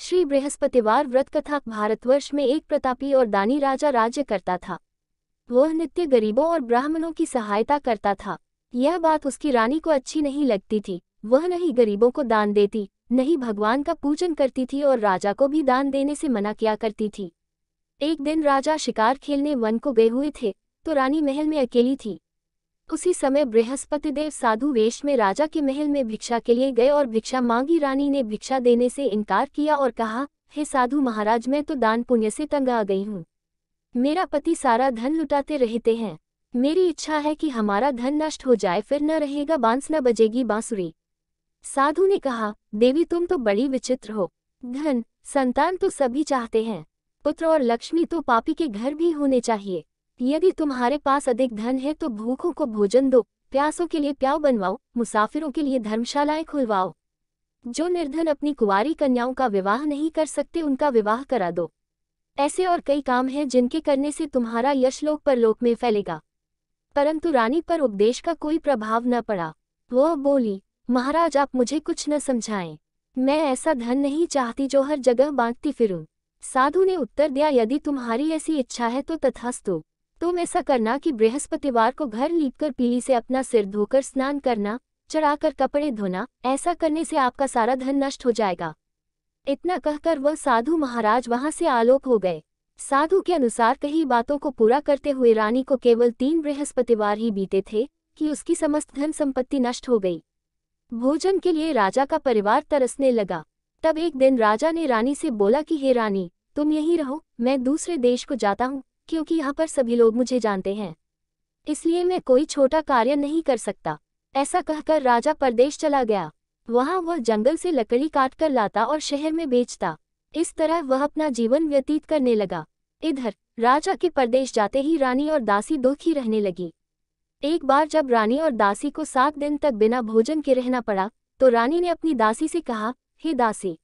श्री बृहस्पतिवार व्रत कथा भारतवर्ष में एक प्रतापी और दानी राजा राज्य करता था वह नित्य गरीबों और ब्राह्मणों की सहायता करता था यह बात उसकी रानी को अच्छी नहीं लगती थी वह नहीं गरीबों को दान देती नहीं भगवान का पूजन करती थी और राजा को भी दान देने से मना किया करती थी एक दिन राजा शिकार खेलने वन को गए हुए थे तो रानी महल में अकेली थी उसी समय बृहस्पति देव साधु वेश में राजा के महल में भिक्षा के लिए गए और भिक्षा मांगी रानी ने भिक्षा देने से इनकार किया और कहा हे साधु महाराज मैं तो दान पुण्य से तंग आ गई हूँ मेरा पति सारा धन लुटाते रहते हैं मेरी इच्छा है कि हमारा धन नष्ट हो जाए फिर न रहेगा बांस न बजेगी बांसुरी साधु ने कहा देवी तुम तो बड़ी विचित्र हो धन संतान तो सभी चाहते हैं पुत्र और लक्ष्मी तो पापी के घर भी होने चाहिए यदि तुम्हारे पास अधिक धन है तो भूखों को भोजन दो प्यासों के लिए प्याव बनवाओ मुसाफिरों के लिए धर्मशालाएं खुलवाओ जो निर्धन अपनी कुंवारी कन्याओं का विवाह नहीं कर सकते उनका विवाह करा दो ऐसे और कई काम हैं जिनके करने से तुम्हारा यश लोक परलोक में फैलेगा परंतु रानी पर उपदेश का कोई प्रभाव न पड़ा वह बोली महाराज आप मुझे कुछ न समझाएं मैं ऐसा धन नहीं चाहती जो हर जगह बांटती फिरूं साधु ने उत्तर दिया यदि तुम्हारी ऐसी इच्छा है तो तथास्तु तुम ऐसा करना कि बृहस्पतिवार को घर लीपकर पीली से अपना सिर धोकर स्नान करना चढ़ाकर कपड़े धोना ऐसा करने से आपका सारा धन नष्ट हो जाएगा इतना कहकर वह साधु महाराज वहां से आलोक हो गए साधु के अनुसार कई बातों को पूरा करते हुए रानी को केवल तीन बृहस्पतिवार ही बीते थे कि उसकी समस्त धन संपत्ति नष्ट हो गई भोजन के लिए राजा का परिवार तरसने लगा तब एक दिन राजा ने रानी से बोला कि हे रानी तुम यहीं रहो मैं दूसरे देश को जाता हूँ क्योंकि यहाँ पर सभी लोग मुझे जानते हैं इसलिए मैं कोई छोटा कार्य नहीं कर सकता ऐसा कहकर राजा परदेश चला गया वहाँ वह जंगल से लकड़ी काट कर लाता और शहर में बेचता इस तरह वह अपना जीवन व्यतीत करने लगा इधर राजा के परदेश जाते ही रानी और दासी दुखी रहने लगी एक बार जब रानी और दासी को सात दिन तक बिना भोजन के रहना पड़ा तो रानी ने अपनी दासी से कहा हे दासी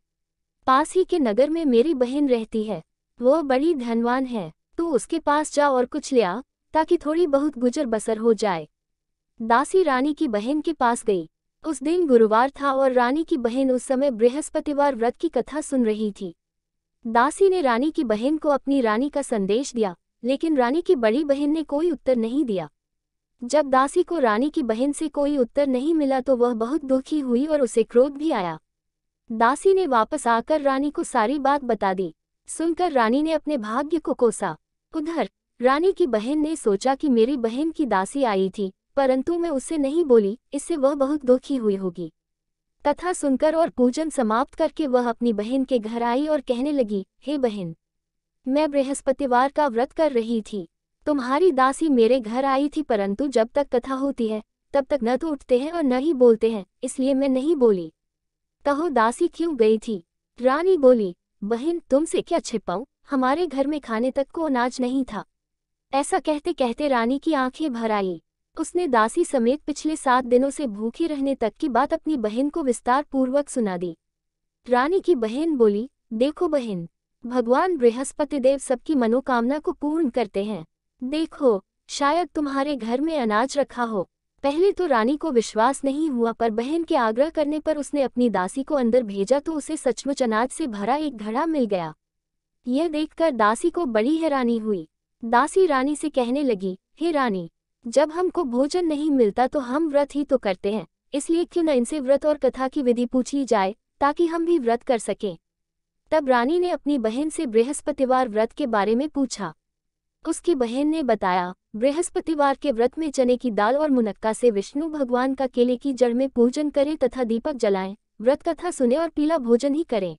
पास ही के नगर में मेरी बहन रहती है वह बड़ी धनवान है तू उसके पास जा और कुछ लिया ताकि थोड़ी बहुत गुजर बसर हो जाए दासी रानी की बहन के पास गई उस दिन गुरुवार था और रानी की बहन उस समय बृहस्पतिवार व्रत की कथा सुन रही थी दासी ने रानी की बहन को अपनी रानी का संदेश दिया लेकिन रानी की बड़ी बहन ने कोई उत्तर नहीं दिया जब दासी को रानी की बहन से कोई उत्तर नहीं मिला तो वह बहुत दुखी हुई और उसे क्रोध भी आया दासी ने वापस आकर रानी को सारी बात बता दी सुनकर रानी ने अपने भाग्य को कोसा उधर रानी की बहन ने सोचा कि मेरी बहन की दासी आई थी परंतु मैं उससे नहीं बोली इससे वह बहुत दुखी हुई होगी कथा सुनकर और पूजन समाप्त करके वह अपनी बहन के घर आई और कहने लगी हे बहन मैं बृहस्पतिवार का व्रत कर रही थी तुम्हारी दासी मेरे घर आई थी परंतु जब तक कथा होती है तब तक न तो उठते हैं और न ही बोलते हैं इसलिए मैं नहीं बोली कहो दासी क्यों गई थी रानी बोली बहन तुमसे क्या छिपाऊं हमारे घर में खाने तक को अनाज नहीं था ऐसा कहते कहते रानी की आंखें भर आई उसने दासी समेत पिछले सात दिनों से भूखी रहने तक की बात अपनी बहन को विस्तार पूर्वक सुना दी रानी की बहन बोली देखो बहन भगवान बृहस्पति देव सबकी मनोकामना को पूर्ण करते हैं देखो शायद तुम्हारे घर में अनाज रखा हो पहले तो रानी को विश्वास नहीं हुआ पर बहन के आग्रह करने पर उसने अपनी दासी को अंदर भेजा तो उसे सचमुच अनाज से भरा एक घड़ा मिल गया यह देखकर दासी को बड़ी हैरानी हुई दासी रानी से कहने लगी हे रानी जब हमको भोजन नहीं मिलता तो हम व्रत ही तो करते हैं इसलिए क्यों न इनसे व्रत और कथा की विधि पूछी जाए ताकि हम भी व्रत कर सकें तब रानी ने अपनी बहन से बृहस्पतिवार व्रत के बारे में पूछा उसकी बहन ने बताया बृहस्पतिवार के व्रत में चने की दाल और मुनक्का से विष्णु भगवान का केले की जड़ में पूजन करें तथा दीपक जलाएं व्रत कथा सुने और पीला भोजन ही करें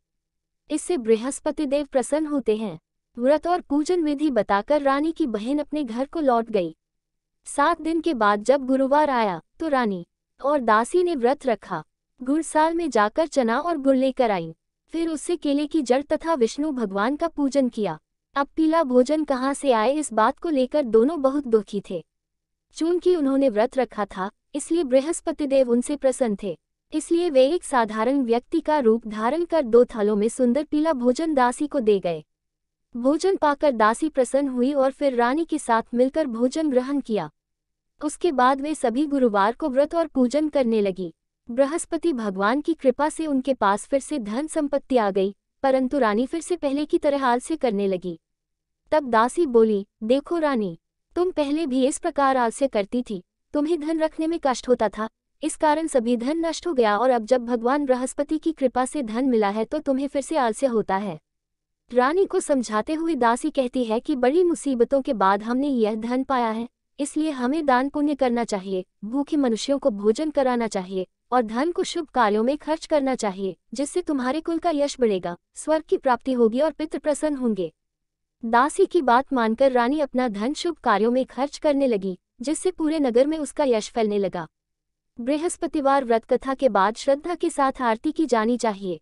इससे बृहस्पति देव प्रसन्न होते हैं व्रत और पूजन विधि बताकर रानी की बहन अपने घर को लौट गई सात दिन के बाद जब गुरुवार आया तो रानी और दासी ने व्रत रखा गुड़साल में जाकर चना और गुड़ लेकर आई फिर उससे केले की जड़ तथा विष्णु भगवान का पूजन किया अब पीला भोजन कहाँ से आए इस बात को लेकर दोनों बहुत दुखी थे चूंकि उन्होंने व्रत रखा था इसलिए बृहस्पति देव उनसे प्रसन्न थे इसलिए वे एक साधारण व्यक्ति का रूप धारण कर दो थालों में सुंदर पीला भोजन दासी को दे गए भोजन पाकर दासी प्रसन्न हुई और फिर रानी के साथ मिलकर भोजन ग्रहण किया उसके बाद वे सभी गुरुवार को व्रत और पूजन करने लगी बृहस्पति भगवान की कृपा से उनके पास फिर से धन संपत्ति आ गई परंतु रानी फिर से पहले की तरह आलस्य करने लगी तब दासी बोली देखो रानी तुम पहले भी इस प्रकार आलस्य करती थी तुम्हें धन रखने में कष्ट होता था इस कारण सभी धन नष्ट हो गया और अब जब भगवान बृहस्पति की कृपा से धन मिला है तो तुम्हें फिर से आलस्य होता है रानी को समझाते हुए दासी कहती है कि बड़ी मुसीबतों के बाद हमने यह धन पाया है इसलिए हमें दान पुण्य करना चाहिए भूखे मनुष्यों को भोजन कराना चाहिए और धन को शुभ कार्यों में खर्च करना चाहिए जिससे तुम्हारे कुल का यश बढ़ेगा स्वर्ग की प्राप्ति होगी और पितृ प्रसन्न होंगे दासी की बात मानकर रानी अपना धन शुभ कार्यों में खर्च करने लगी जिससे पूरे नगर में उसका यश फैलने लगा बृहस्पतिवार व्रत कथा के बाद श्रद्धा के साथ आरती की जानी चाहिए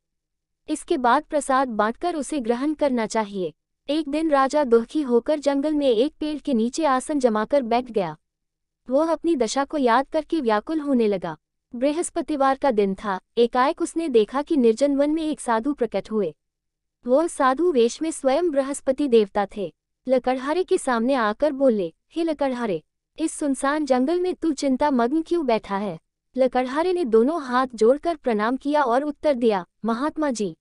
इसके बाद प्रसाद बांटकर उसे ग्रहण करना चाहिए एक दिन राजा दुखी होकर जंगल में एक पेड़ के नीचे आसन जमाकर बैठ गया वह अपनी दशा को याद करके व्याकुल होने लगा बृहस्पतिवार का दिन था एकाएक उसने देखा कि निर्जन वन में एक साधु प्रकट हुए वह साधु वेश में स्वयं बृहस्पति देवता थे लकड़हारे के सामने आकर बोले हे लकड़हारे इस सुनसान जंगल में तू चिंता मग्न क्यों बैठा है लकड़हारे ने दोनों हाथ जोड़कर प्रणाम किया और उत्तर दिया महात्मा जी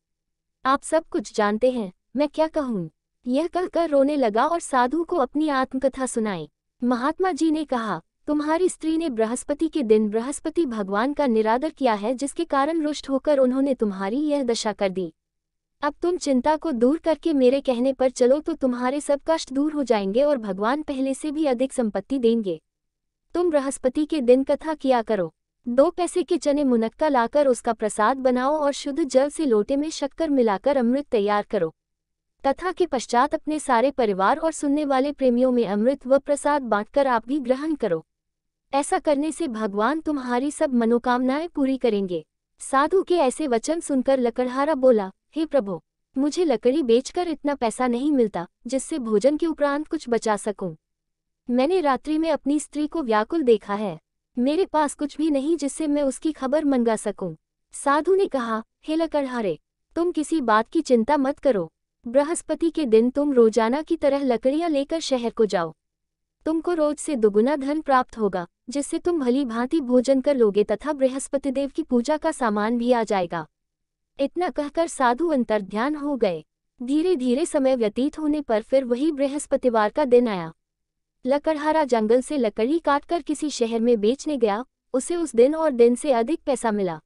आप सब कुछ जानते हैं मैं क्या कहूँ यह कहकर रोने लगा और साधु को अपनी आत्मकथा सुनाई महात्मा जी ने कहा तुम्हारी स्त्री ने बृहस्पति के दिन बृहस्पति भगवान का निरादर किया है जिसके कारण रुष्ट होकर उन्होंने तुम्हारी यह दशा कर दी अब तुम चिंता को दूर करके मेरे कहने पर चलो तो तुम्हारे सब कष्ट दूर हो जाएंगे और भगवान पहले से भी अधिक संपत्ति देंगे तुम बृहस्पति के दिन कथा किया करो दो पैसे के चने मुनक्का लाकर उसका प्रसाद बनाओ और शुद्ध जल से लोटे में शक्कर मिलाकर अमृत तैयार करो तथा के पश्चात अपने सारे परिवार और सुनने वाले प्रेमियों में अमृत व प्रसाद बांटकर आप भी ग्रहण करो ऐसा करने से भगवान तुम्हारी सब मनोकामनाएं पूरी करेंगे साधु के ऐसे वचन सुनकर लकड़हारा बोला हे प्रभु मुझे लकड़ी बेचकर इतना पैसा नहीं मिलता जिससे भोजन के उपरांत कुछ बचा सकूं। मैंने रात्रि में अपनी स्त्री को व्याकुल देखा है मेरे पास कुछ भी नहीं जिससे मैं उसकी खबर मंगा सकूं। साधु ने कहा हे लकड़हारे तुम किसी बात की चिंता मत करो बृहस्पति के दिन तुम रोजाना की तरह लकड़ियां लेकर शहर को जाओ तुमको रोज से दुगुना धन प्राप्त होगा जिससे तुम भली भांति भोजन कर लोगे तथा बृहस्पति देव की पूजा का सामान भी आ जाएगा इतना कहकर साधु अंतर्ध्यान हो गए धीरे धीरे समय व्यतीत होने पर फिर वही बृहस्पतिवार का दिन आया लकड़हारा जंगल से लकड़ी काटकर किसी शहर में बेचने गया उसे उस दिन और दिन से अधिक पैसा मिला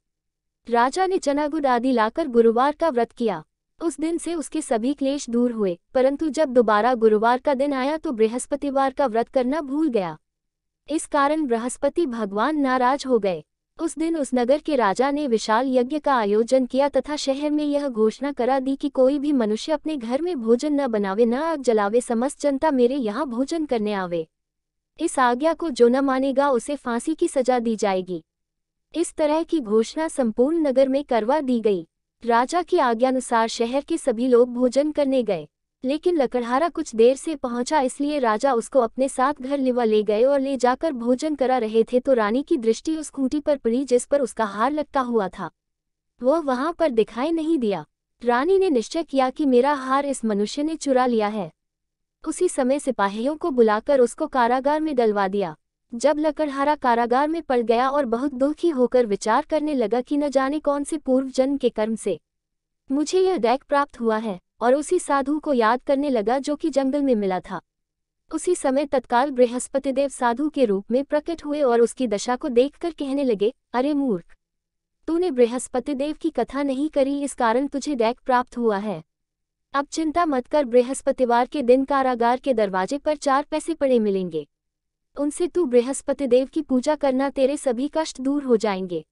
राजा ने चनागुड आदि लाकर गुरुवार का व्रत किया उस दिन से उसके सभी क्लेश दूर हुए परंतु जब दोबारा गुरुवार का दिन आया तो बृहस्पतिवार का व्रत करना भूल गया इस कारण बृहस्पति भगवान नाराज हो गए उस दिन उस नगर के राजा ने विशाल यज्ञ का आयोजन किया तथा शहर में यह घोषणा करा दी कि कोई भी मनुष्य अपने घर में भोजन न बनावे न आग जलावे समस्त जनता मेरे यहाँ भोजन करने आवे इस आज्ञा को जो न मानेगा उसे फांसी की सजा दी जाएगी इस तरह की घोषणा संपूर्ण नगर में करवा दी गई राजा की आज्ञानुसार शहर के सभी लोग भोजन करने गए लेकिन लकड़हारा कुछ देर से पहुंचा इसलिए राजा उसको अपने साथ घर लिवा ले गए और ले जाकर भोजन करा रहे थे तो रानी की दृष्टि उस खूंटी पर पड़ी जिस पर उसका हार लटका हुआ था वह वहां पर दिखाई नहीं दिया रानी ने निश्चय किया कि मेरा हार इस मनुष्य ने चुरा लिया है उसी समय सिपाहियों को बुलाकर उसको कारागार में डलवा दिया जब लकड़हारा कारागार में पड़ गया और बहुत दुखी होकर विचार करने लगा कि न जाने कौन से पूर्व जन्म के कर्म से मुझे यह दैक प्राप्त हुआ है और उसी साधु को याद करने लगा जो कि जंगल में मिला था उसी समय तत्काल बृहस्पतिदेव साधु के रूप में प्रकट हुए और उसकी दशा को देखकर कहने लगे अरे मूर्ख तूने बृहस्पतिदेव की कथा नहीं करी इस कारण तुझे दैक प्राप्त हुआ है अब चिंता मत कर बृहस्पतिवार के दिन कारागार के दरवाजे पर चार पैसे पड़े मिलेंगे उनसे तू बृहस्पतिदेव की पूजा करना तेरे सभी कष्ट दूर हो जाएंगे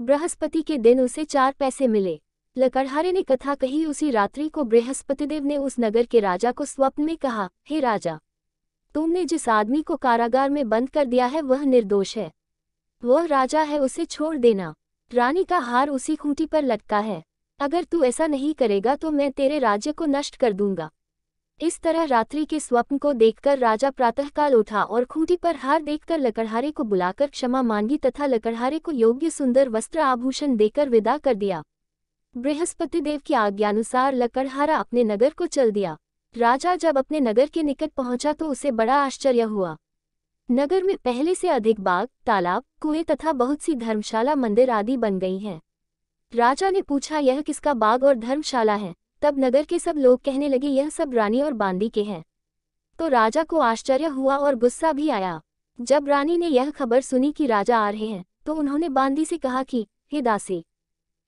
बृहस्पति के दिन उसे चार पैसे मिले लकड़हारे ने कथा कही उसी रात्रि को बृहस्पतिदेव ने उस नगर के राजा को स्वप्न में कहा हे राजा तुमने जिस आदमी को कारागार में बंद कर दिया है वह निर्दोष है वह राजा है उसे छोड़ देना रानी का हार उसी खूंटी पर लटका है अगर तू ऐसा नहीं करेगा तो मैं तेरे राज्य को नष्ट कर दूंगा इस तरह रात्रि के स्वप्न को देखकर राजा प्रातःकाल उठा और खूंटी पर हार देखकर लकड़हारे को बुलाकर क्षमा मांगी तथा लकड़हारे को योग्य सुंदर वस्त्र आभूषण देकर विदा कर दिया बृहस्पतिदेव की आज्ञानुसार लकड़हारा अपने नगर को चल दिया राजा जब अपने नगर के निकट पहुंचा तो उसे बड़ा आश्चर्य हुआ नगर में पहले से अधिक बाग तालाब कुएं तथा बहुत सी धर्मशाला मंदिर आदि बन गई हैं राजा ने पूछा यह किसका बाग और धर्मशाला है तब नगर के सब लोग कहने लगे यह सब रानी और बांदी के हैं तो राजा को आश्चर्य हुआ और गुस्सा भी आया जब रानी ने यह खबर सुनी कि राजा आ रहे हैं तो उन्होंने बांदी से कहा कि हे दासी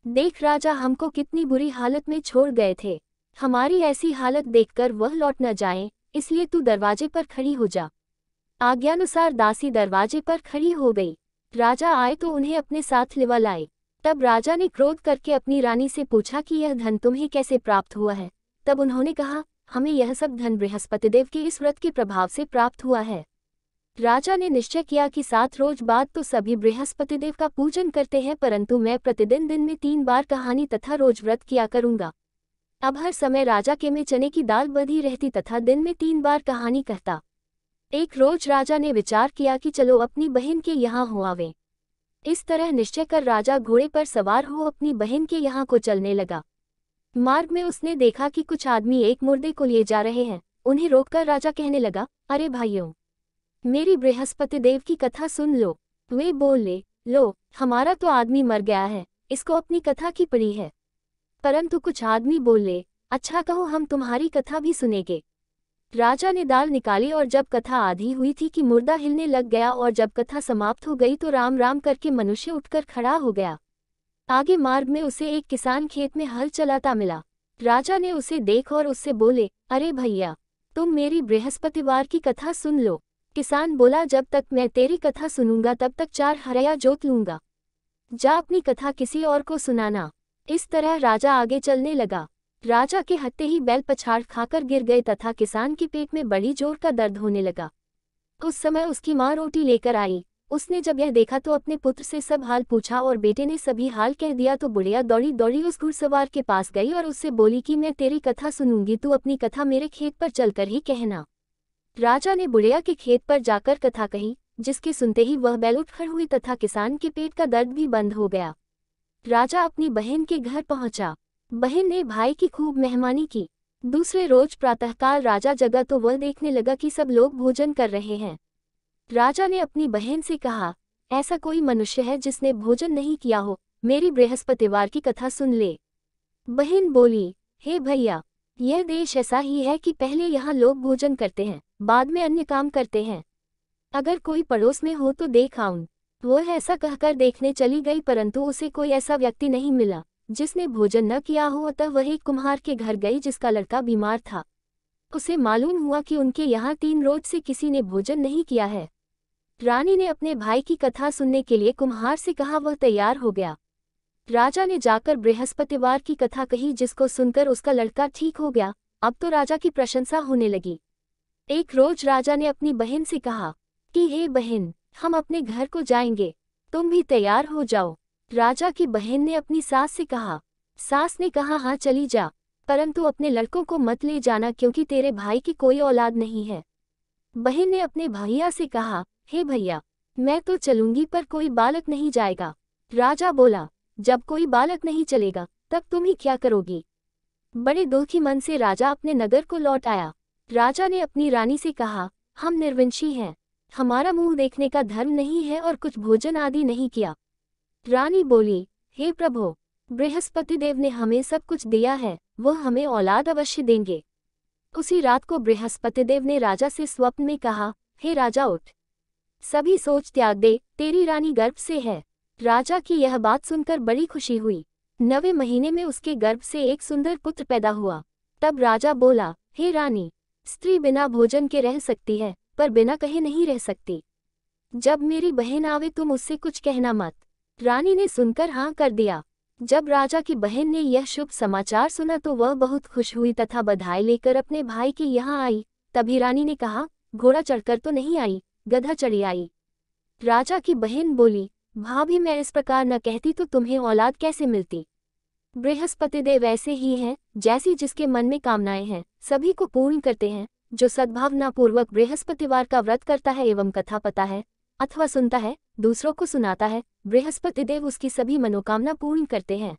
देख राजा हमको कितनी बुरी हालत में छोड़ गए थे हमारी ऐसी हालत देखकर वह लौट न जाए इसलिए तू दरवाजे पर खड़ी हो जा आज्ञानुसार दासी दरवाजे पर खड़ी हो गई राजा आए तो उन्हें अपने साथ लिवा लाए तब राजा ने क्रोध करके अपनी रानी से पूछा कि यह धन तुम्हें कैसे प्राप्त हुआ है तब उन्होंने कहा हमें यह सब धन बृहस्पतिदेव के इस व्रत के प्रभाव से प्राप्त हुआ है राजा ने निश्चय किया कि सात रोज बाद तो सभी बृहस्पतिदेव का पूजन करते हैं परंतु मैं प्रतिदिन दिन में तीन बार कहानी तथा रोज व्रत किया करूंगा अब हर समय राजा के में चने की दाल बधी रहती तथा दिन में तीन बार कहानी कहता एक रोज राजा ने विचार किया कि चलो अपनी बहन के यहाँ हो आवे इस तरह निश्चय कर राजा घोड़े पर सवार हो अपनी बहन के यहाँ को चलने लगा मार्ग में उसने देखा कि कुछ आदमी एक मुर्दे को लिए जा रहे हैं उन्हें रोककर राजा कहने लगा अरे भाइयों मेरी बृहस्पति देव की कथा सुन लो वे बोले लो हमारा तो आदमी मर गया है इसको अपनी कथा की पड़ी है परंतु कुछ आदमी बोले अच्छा कहो हम तुम्हारी कथा भी सुनेंगे राजा ने दाल निकाली और जब कथा आधी हुई थी कि मुर्दा हिलने लग गया और जब कथा समाप्त हो गई तो राम राम करके मनुष्य उठकर खड़ा हो गया आगे मार्ग में उसे एक किसान खेत में हल चलाता मिला राजा ने उसे देख और उससे बोले अरे भैया तुम मेरी बृहस्पतिवार की कथा सुन लो किसान बोला जब तक मैं तेरी कथा सुनूंगा तब तक चार हरया जोत लूंगा जा अपनी कथा किसी और को सुनाना इस तरह राजा आगे चलने लगा राजा के हत्ते ही बैल पछाड़ खाकर गिर गए तथा किसान के पेट में बड़ी जोर का दर्द होने लगा उस समय उसकी माँ रोटी लेकर आई उसने जब यह देखा तो अपने पुत्र से सब हाल पूछा और बेटे ने सभी हाल कह दिया तो बुढ़िया दौड़ी दौड़ी उस घुड़सवार के पास गई और उससे बोली कि मैं तेरी कथा सुनूंगी तू अपनी कथा मेरे खेत पर चलकर ही कहना राजा ने बुढ़िया के खेत पर जाकर कथा कही जिसके सुनते ही वह बैल उठ खड़ हुई तथा किसान के पेट का दर्द भी बंद हो गया राजा अपनी बहन के घर पहुंचा बहन ने भाई की खूब मेहमानी की दूसरे रोज प्रातःकाल राजा जगा तो वह देखने लगा कि सब लोग भोजन कर रहे हैं राजा ने अपनी बहन से कहा ऐसा कोई मनुष्य है जिसने भोजन नहीं किया हो मेरी बृहस्पतिवार की कथा सुन ले बहन बोली हे भैया यह देश ऐसा ही है कि पहले यहाँ लोग भोजन करते हैं बाद में अन्य काम करते हैं अगर कोई पड़ोस में हो तो देख आऊं वह ऐसा कहकर देखने चली गई परंतु उसे कोई ऐसा व्यक्ति नहीं मिला जिसने भोजन न किया हो अतः वह एक कुम्हार के घर गई जिसका लड़का बीमार था उसे मालूम हुआ कि उनके यहाँ तीन रोज से किसी ने भोजन नहीं किया है रानी ने अपने भाई की कथा सुनने के लिए कुम्हार से कहा वह तैयार हो गया राजा ने जाकर बृहस्पतिवार की कथा कही जिसको सुनकर उसका लड़का ठीक हो गया अब तो राजा की प्रशंसा होने लगी एक रोज राजा ने अपनी बहन से कहा कि हे बहन हम अपने घर को जाएंगे तुम भी तैयार हो जाओ राजा की बहन ने अपनी सास से कहा सास ने कहा हाँ चली जा परंतु अपने लड़कों को मत ले जाना क्योंकि तेरे भाई की कोई औलाद नहीं है बहन ने अपने भैया से कहा हे भैया मैं तो चलूंगी पर कोई बालक नहीं जाएगा राजा बोला जब कोई बालक नहीं चलेगा तब तुम ही क्या करोगी बड़े दुखी मन से राजा अपने नगर को लौट आया राजा ने अपनी रानी से कहा हम निर्वंशी हैं हमारा मुंह देखने का धर्म नहीं है और कुछ भोजन आदि नहीं किया रानी बोली हे प्रभो बृहस्पति देव ने हमें सब कुछ दिया है वह हमें औलाद अवश्य देंगे उसी रात को बृहस्पति देव ने राजा से स्वप्न में कहा हे राजा उठ सभी सोच त्याग दे तेरी रानी गर्भ से है राजा की यह बात सुनकर बड़ी खुशी हुई नवे महीने में उसके गर्भ से एक सुंदर पुत्र पैदा हुआ तब राजा बोला हे रानी स्त्री बिना भोजन के रह सकती है पर बिना कहे नहीं रह सकती जब मेरी बहन आवे तुम उससे कुछ कहना मत रानी ने सुनकर हाँ कर दिया जब राजा की बहन ने यह शुभ समाचार सुना तो वह बहुत खुश हुई तथा बधाई लेकर अपने भाई के यहाँ आई तभी रानी ने कहा घोड़ा चढ़कर तो नहीं आई गधा चढ़ी आई राजा की बहन बोली भाभी मैं इस प्रकार न कहती तो तुम्हें औलाद कैसे मिलती बृहस्पतिदेव ऐसे ही हैं जैसी जिसके मन में कामनाएं हैं सभी को पूर्ण करते हैं जो सद्भावनापूर्वक बृहस्पतिवार का व्रत करता है एवं कथा पता है अथवा सुनता है दूसरों को सुनाता है बृहस्पतिदेव उसकी सभी मनोकामना पूर्ण करते हैं